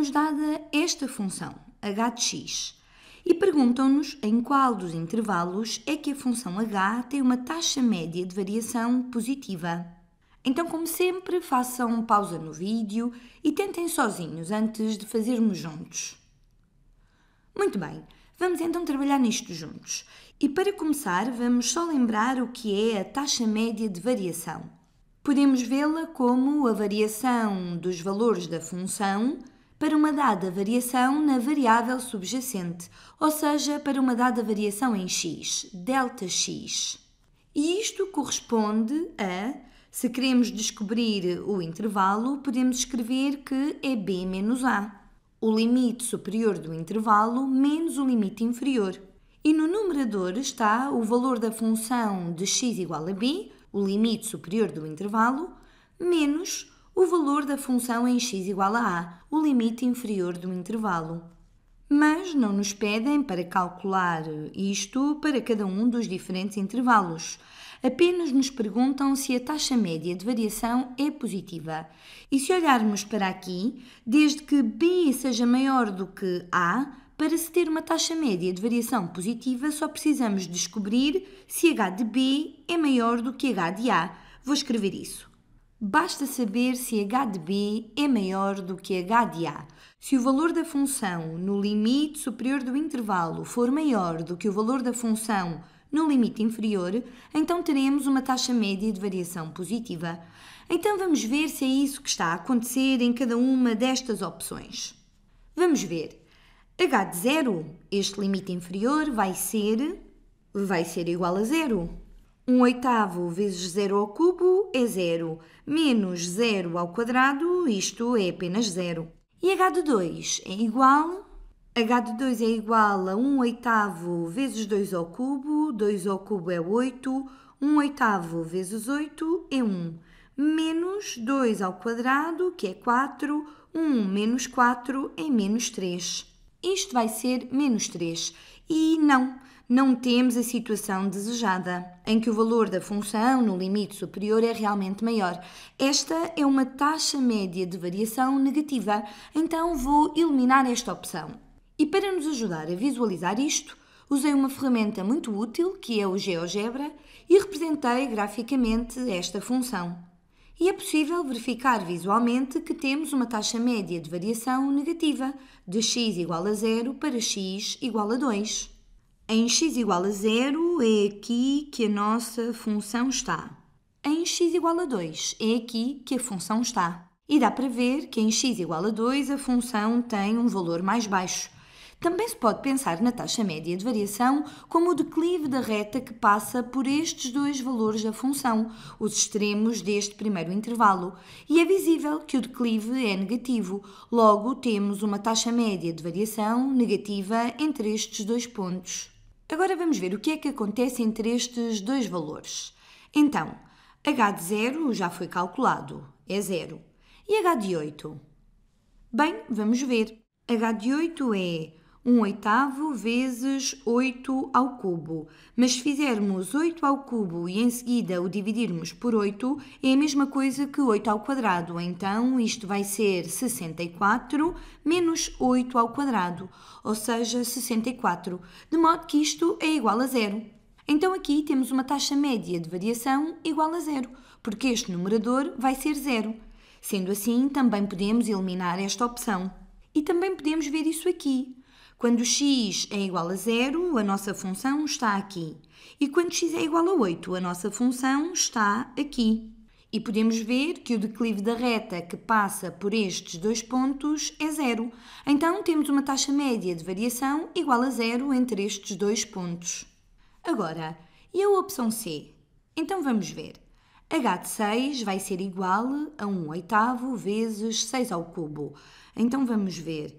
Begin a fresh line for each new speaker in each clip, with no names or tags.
é-nos dada esta função, h de x, e perguntam-nos em qual dos intervalos é que a função h tem uma taxa média de variação positiva. Então, como sempre, façam pausa no vídeo e tentem sozinhos antes de fazermos juntos. Muito bem, vamos então trabalhar nisto juntos. E para começar, vamos só lembrar o que é a taxa média de variação. Podemos vê-la como a variação dos valores da função para uma dada variação na variável subjacente, ou seja, para uma dada variação em x, delta x. E isto corresponde a se queremos descobrir o intervalo, podemos escrever que é b menos a, o limite superior do intervalo menos o limite inferior. E no numerador está o valor da função de x igual a b, o limite superior do intervalo, menos o valor da função em x igual a a, o limite inferior do intervalo. Mas não nos pedem para calcular isto para cada um dos diferentes intervalos. Apenas nos perguntam se a taxa média de variação é positiva. E se olharmos para aqui, desde que b seja maior do que a, para se ter uma taxa média de variação positiva, só precisamos descobrir se h de b é maior do que h de a. Vou escrever isso. Basta saber se h de b é maior do que h de a. Se o valor da função no limite superior do intervalo for maior do que o valor da função no limite inferior, então teremos uma taxa média de variação positiva. Então vamos ver se é isso que está a acontecer em cada uma destas opções. Vamos ver. h de zero este limite inferior, vai ser, vai ser igual a zero. 1 oitavo vezes zero ao cubo é 0, menos zero ao quadrado, isto é apenas 0. E h de 2 é igual h de 2 é igual a 1 oitavo vezes 2 ao cubo, 2 ao cubo é 8, 1 oitavo vezes 8 é 1, menos 2 ao quadrado, que é 4, 1 menos 4 é menos 3. Isto vai ser menos 3. E não, não temos a situação desejada, em que o valor da função no limite superior é realmente maior. Esta é uma taxa média de variação negativa, então vou eliminar esta opção. E para nos ajudar a visualizar isto, usei uma ferramenta muito útil, que é o GeoGebra, e representei graficamente esta função. E é possível verificar visualmente que temos uma taxa média de variação negativa, de x igual a zero para x igual a 2. Em x igual a 0 é aqui que a nossa função está. Em x igual a 2 é aqui que a função está. E dá para ver que em x igual a 2 a função tem um valor mais baixo. Também se pode pensar na taxa média de variação como o declive da reta que passa por estes dois valores da função, os extremos deste primeiro intervalo, e é visível que o declive é negativo, logo temos uma taxa média de variação negativa entre estes dois pontos. Agora vamos ver o que é que acontece entre estes dois valores. Então, h de 0 já foi calculado, é 0. E h de 8? Bem, vamos ver. h de 8 é 1 oitavo vezes 8 ao cubo. Mas se fizermos 8 ao cubo e em seguida o dividirmos por 8, é a mesma coisa que 8 ao quadrado. Então, isto vai ser 64 menos 8 ao quadrado, ou seja, 64, de modo que isto é igual a zero. Então, aqui temos uma taxa média de variação igual a zero, porque este numerador vai ser zero. Sendo assim, também podemos eliminar esta opção. E também podemos ver isso aqui. Quando x é igual a zero, a nossa função está aqui. E quando x é igual a 8, a nossa função está aqui. E podemos ver que o declive da reta que passa por estes dois pontos é zero. Então temos uma taxa média de variação igual a zero entre estes dois pontos. Agora, e a opção C? Então vamos ver. h de 6 vai ser igual a 1 oitavo vezes 6 ao cubo. Então vamos ver.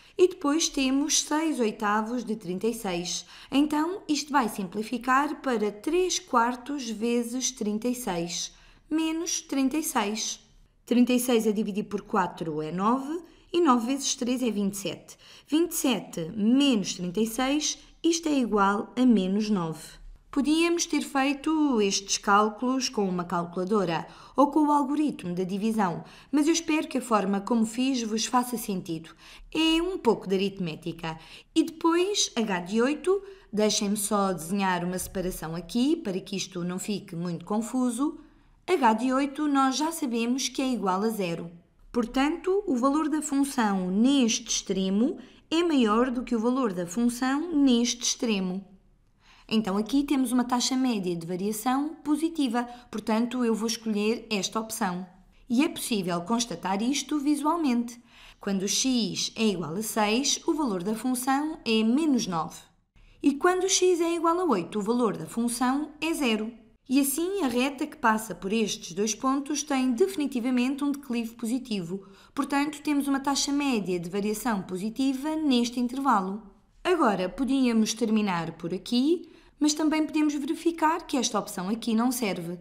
E depois temos 6 oitavos de 36. Então, isto vai simplificar para 3 quartos vezes 36, menos 36. 36 a dividir por 4 é 9 e 9 vezes 3 é 27. 27 menos 36, isto é igual a menos 9. Podíamos ter feito estes cálculos com uma calculadora ou com o algoritmo da divisão, mas eu espero que a forma como fiz vos faça sentido. É um pouco de aritmética. E depois, h de 8, deixem-me só desenhar uma separação aqui para que isto não fique muito confuso. h de 8 nós já sabemos que é igual a zero. Portanto, o valor da função neste extremo é maior do que o valor da função neste extremo. Então aqui temos uma taxa média de variação positiva, portanto eu vou escolher esta opção. E é possível constatar isto visualmente. Quando x é igual a 6, o valor da função é menos 9. E quando x é igual a 8, o valor da função é zero. E assim a reta que passa por estes dois pontos tem definitivamente um declive positivo. Portanto, temos uma taxa média de variação positiva neste intervalo. Agora, podíamos terminar por aqui, mas também podemos verificar que esta opção aqui não serve.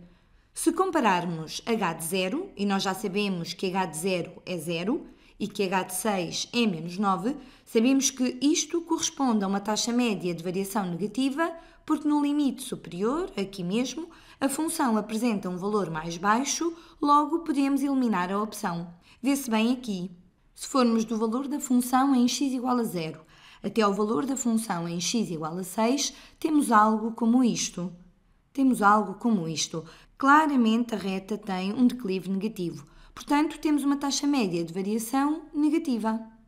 Se compararmos h de 0, e nós já sabemos que h de 0 é 0 e que h de 6 é menos 9, sabemos que isto corresponde a uma taxa média de variação negativa, porque no limite superior, aqui mesmo, a função apresenta um valor mais baixo, logo podemos eliminar a opção. Vê-se bem aqui. Se formos do valor da função em x igual a zero até ao valor da função em x igual a 6, temos algo como isto. Temos algo como isto. Claramente a reta tem um declive negativo. Portanto, temos uma taxa média de variação negativa.